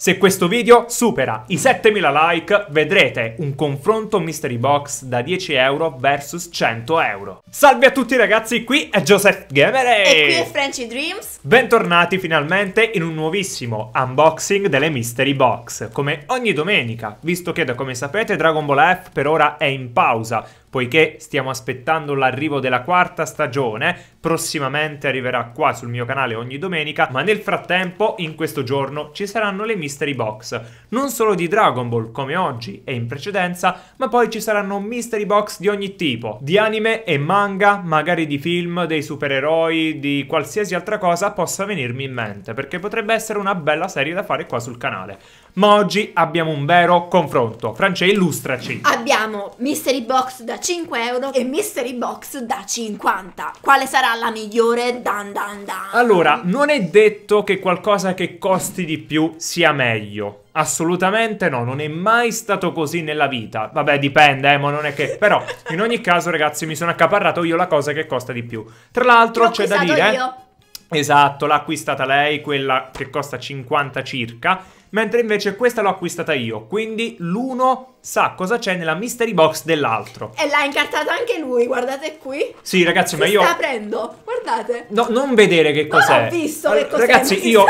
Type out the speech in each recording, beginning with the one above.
Se questo video supera i 7000 like vedrete un confronto mystery box da 10 euro versus 100 euro. Salve a tutti ragazzi, qui è Joseph Gamer e qui è Frenchy Dreams. Bentornati finalmente in un nuovissimo unboxing delle mystery box, come ogni domenica, visto che da come sapete Dragon Ball F per ora è in pausa, poiché stiamo aspettando l'arrivo della quarta stagione, prossimamente arriverà qua sul mio canale ogni domenica, ma nel frattempo in questo giorno ci saranno le mystery box, non solo di Dragon Ball come oggi e in precedenza, ma poi ci saranno mystery box di ogni tipo, di anime e manga, magari di film, dei supereroi, di qualsiasi altra cosa possa venirmi in mente, perché potrebbe essere una bella serie da fare qua sul canale ma oggi abbiamo un vero confronto. Francia, illustraci. Abbiamo mystery box da 5 euro e mystery box da 50. Quale sarà la migliore? Dan dan dan. Allora, non è detto che qualcosa che costi di più sia meglio. Assolutamente no, non è mai stato così nella vita. Vabbè, dipende, eh, ma non è che. Però, in ogni caso, ragazzi, mi sono accaparrato io la cosa che costa di più. Tra l'altro, c'è da dire. Io. Esatto, l'ha acquistata lei, quella che costa 50 circa mentre invece questa l'ho acquistata io, quindi l'uno sa cosa c'è nella mystery box dell'altro. E l'ha incartata anche lui, guardate qui. Sì, ragazzi, si ma io... sta aprendo, guardate. No, non vedere che cos'è. Non ho visto allora, che cos'è, Ragazzi, io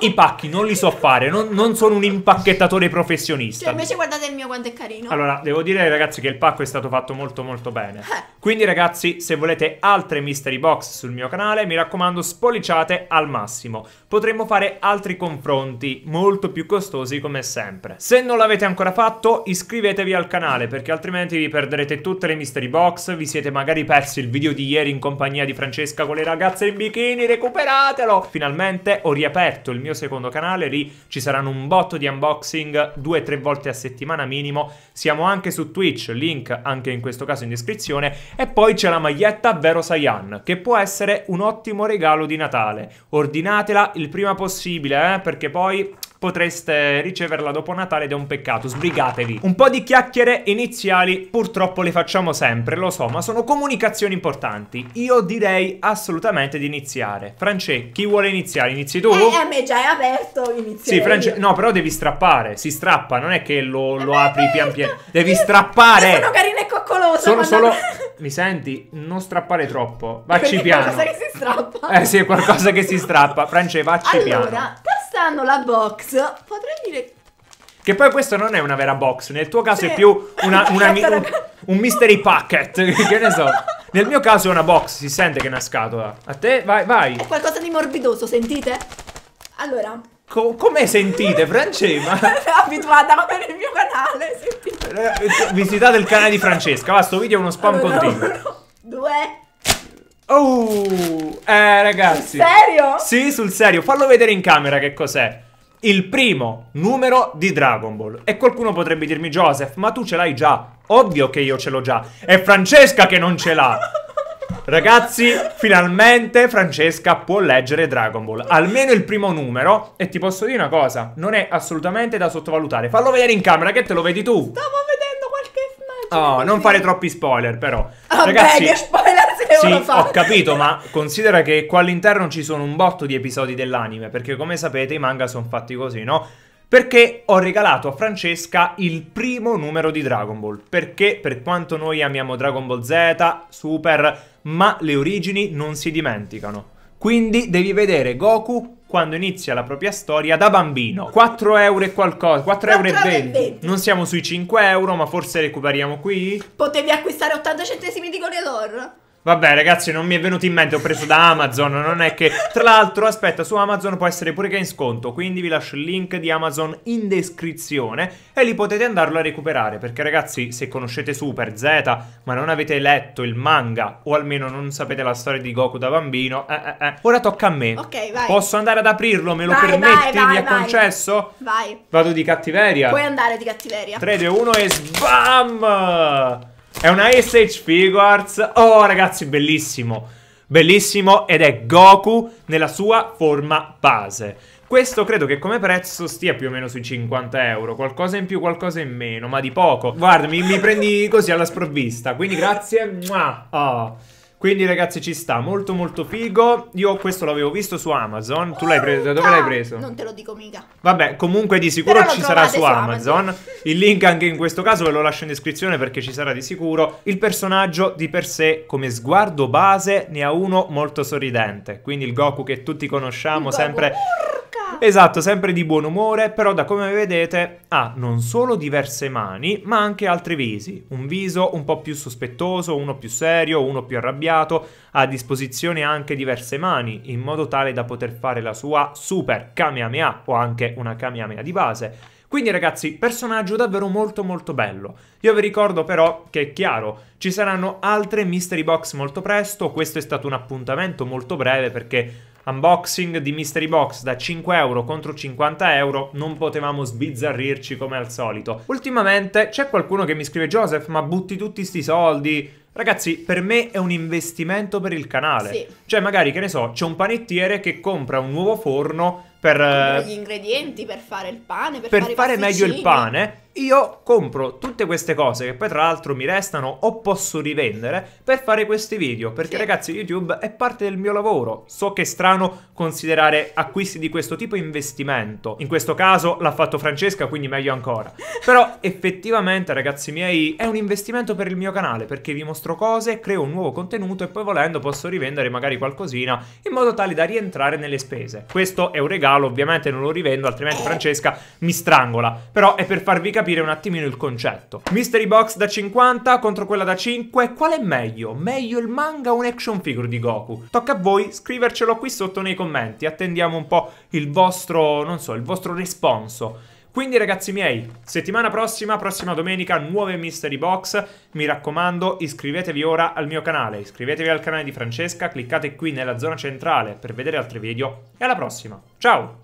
i pacchi non li so fare, non, non sono un impacchettatore professionista. Cioè, invece guardate il mio quanto è carino. Allora, devo dire, ragazzi, che il pacco è stato fatto molto molto bene. Eh. Quindi, ragazzi, se volete altre mystery box sul mio canale, mi raccomando, spolliciate al massimo. Potremmo fare altri confronti molto molto più costosi come sempre. Se non l'avete ancora fatto iscrivetevi al canale perché altrimenti vi perderete tutte le mystery box, vi siete magari persi il video di ieri in compagnia di Francesca con le ragazze in bikini, recuperatelo! Finalmente ho riaperto il mio secondo canale, lì ci saranno un botto di unboxing due o tre volte a settimana minimo, siamo anche su Twitch, link anche in questo caso in descrizione, e poi c'è la maglietta Vero Saiyan che può essere un ottimo regalo di Natale, ordinatela il prima possibile eh, perché poi potreste riceverla dopo Natale ed è un peccato, sbrigatevi. Un po' di chiacchiere iniziali purtroppo le facciamo sempre, lo so, ma sono comunicazioni importanti. Io direi assolutamente di iniziare. France, chi vuole iniziare? Inizi tu? Eh, a me già è aperto, inizio Sì, France, no, però devi strappare, si strappa, non è che lo, eh, lo apri pian piano. Devi strappare! Io sono carina e coccolosa! Sono solo... Mi senti? Non strappare troppo, vacci piano. È qualcosa che si strappa. Eh sì, è qualcosa che si strappa. France, vacci allora, piano hanno la box, potrei dire... Che poi questa non è una vera box, nel tuo caso sì. è più una, una, una, un, un mystery packet, che ne so. Nel mio caso è una box, si sente che è una scatola. A te, vai, vai. È qualcosa di morbidoso, sentite? Allora, Co come sentite, Francesca? Sono abituata vedere il mio canale, sentite. Eh, eh, visitate il canale di Francesca, va, sto video è uno spam allora, continuo. Uno, due, Oh, eh ragazzi. Sul serio? Sì, sul serio. Fallo vedere in camera che cos'è. Il primo numero di Dragon Ball. E qualcuno potrebbe dirmi, Joseph, ma tu ce l'hai già. Ovvio che io ce l'ho già. È Francesca che non ce l'ha. Ragazzi, finalmente Francesca può leggere Dragon Ball. Almeno il primo numero. E ti posso dire una cosa: non è assolutamente da sottovalutare. Fallo vedere in camera, che te lo vedi tu. Stavo vedendo qualche immagine. Oh, non fare troppi spoiler, però. Ah, Ragazzi, beh, che spoiler sì, ho capito, ma considera che qua all'interno ci sono un botto di episodi dell'anime, perché come sapete i manga sono fatti così, no? Perché ho regalato a Francesca il primo numero di Dragon Ball. Perché per quanto noi amiamo Dragon Ball Z, Super, ma le origini non si dimenticano. Quindi devi vedere Goku quando inizia la propria storia da bambino. 4 euro e qualcosa, 4 euro e 20. Non siamo sui 5 euro, ma forse recuperiamo qui. Potevi acquistare 80 centesimi di Coreador. Vabbè, ragazzi, non mi è venuto in mente, ho preso da Amazon, non è che... Tra l'altro, aspetta, su Amazon può essere pure che è in sconto, quindi vi lascio il link di Amazon in descrizione e lì potete andarlo a recuperare, perché ragazzi, se conoscete Super Z, ma non avete letto il manga, o almeno non sapete la storia di Goku da bambino, eh, eh, eh. ora tocca a me. Ok, vai. Posso andare ad aprirlo, me lo vai, permetti? Vai, vai, mi è concesso? Vai. Vado di cattiveria? Puoi andare di cattiveria. 3, 2, 1 e sbam! È una SH Figures. Oh, ragazzi, bellissimo. Bellissimo ed è Goku nella sua forma base. Questo credo che come prezzo stia più o meno sui 50 euro, qualcosa in più, qualcosa in meno, ma di poco. Guarda, mi, mi prendi così alla sprovvista, quindi grazie. Mua. Oh. Quindi ragazzi ci sta, molto molto figo. Io questo l'avevo visto su Amazon. Tu l'hai preso? Dove l'hai ah, preso? Non te lo dico mica. Vabbè, comunque di sicuro ci sarà su, su Amazon. Amazon. Il link anche in questo caso ve lo lascio in descrizione perché ci sarà di sicuro. Il personaggio di per sé come sguardo base ne ha uno molto sorridente. Quindi il Goku che tutti conosciamo, il sempre Goku porca! Esatto, sempre di buon umore, però da come vedete ha non solo diverse mani, ma anche altri visi. Un viso un po' più sospettoso, uno più serio, uno più arrabbiato, ha a disposizione anche diverse mani, in modo tale da poter fare la sua super Kamehameha o anche una Kamehameha di base. Quindi ragazzi, personaggio davvero molto molto bello. Io vi ricordo però che è chiaro, ci saranno altre mystery box molto presto, questo è stato un appuntamento molto breve perché unboxing di Mystery Box da 5 euro contro 50 euro, non potevamo sbizzarrirci come al solito. Ultimamente c'è qualcuno che mi scrive Joseph, ma butti tutti sti soldi, Ragazzi, per me è un investimento per il canale. Sì. Cioè, magari, che ne so, c'è un panettiere che compra un nuovo forno per... Compra eh, gli ingredienti per fare il pane, per, per fare, fare meglio il pane io compro tutte queste cose che poi tra l'altro mi restano o posso rivendere per fare questi video, perché sì. ragazzi YouTube è parte del mio lavoro. So che è strano considerare acquisti di questo tipo investimento. In questo caso l'ha fatto Francesca, quindi meglio ancora. Però effettivamente ragazzi miei è un investimento per il mio canale, perché vi mostro cose, creo un nuovo contenuto e poi volendo posso rivendere magari qualcosina in modo tale da rientrare nelle spese. Questo è un regalo, ovviamente non lo rivendo, altrimenti Francesca mi strangola. Però è per farvi capire capire un attimino il concetto. Mystery Box da 50 contro quella da 5, qual è meglio? Meglio il manga o un action figure di Goku? Tocca a voi scrivercelo qui sotto nei commenti, attendiamo un po' il vostro, non so, il vostro responso. Quindi ragazzi miei, settimana prossima, prossima domenica, nuove mystery box. Mi raccomando, iscrivetevi ora al mio canale, iscrivetevi al canale di Francesca, cliccate qui nella zona centrale per vedere altri video e alla prossima. Ciao!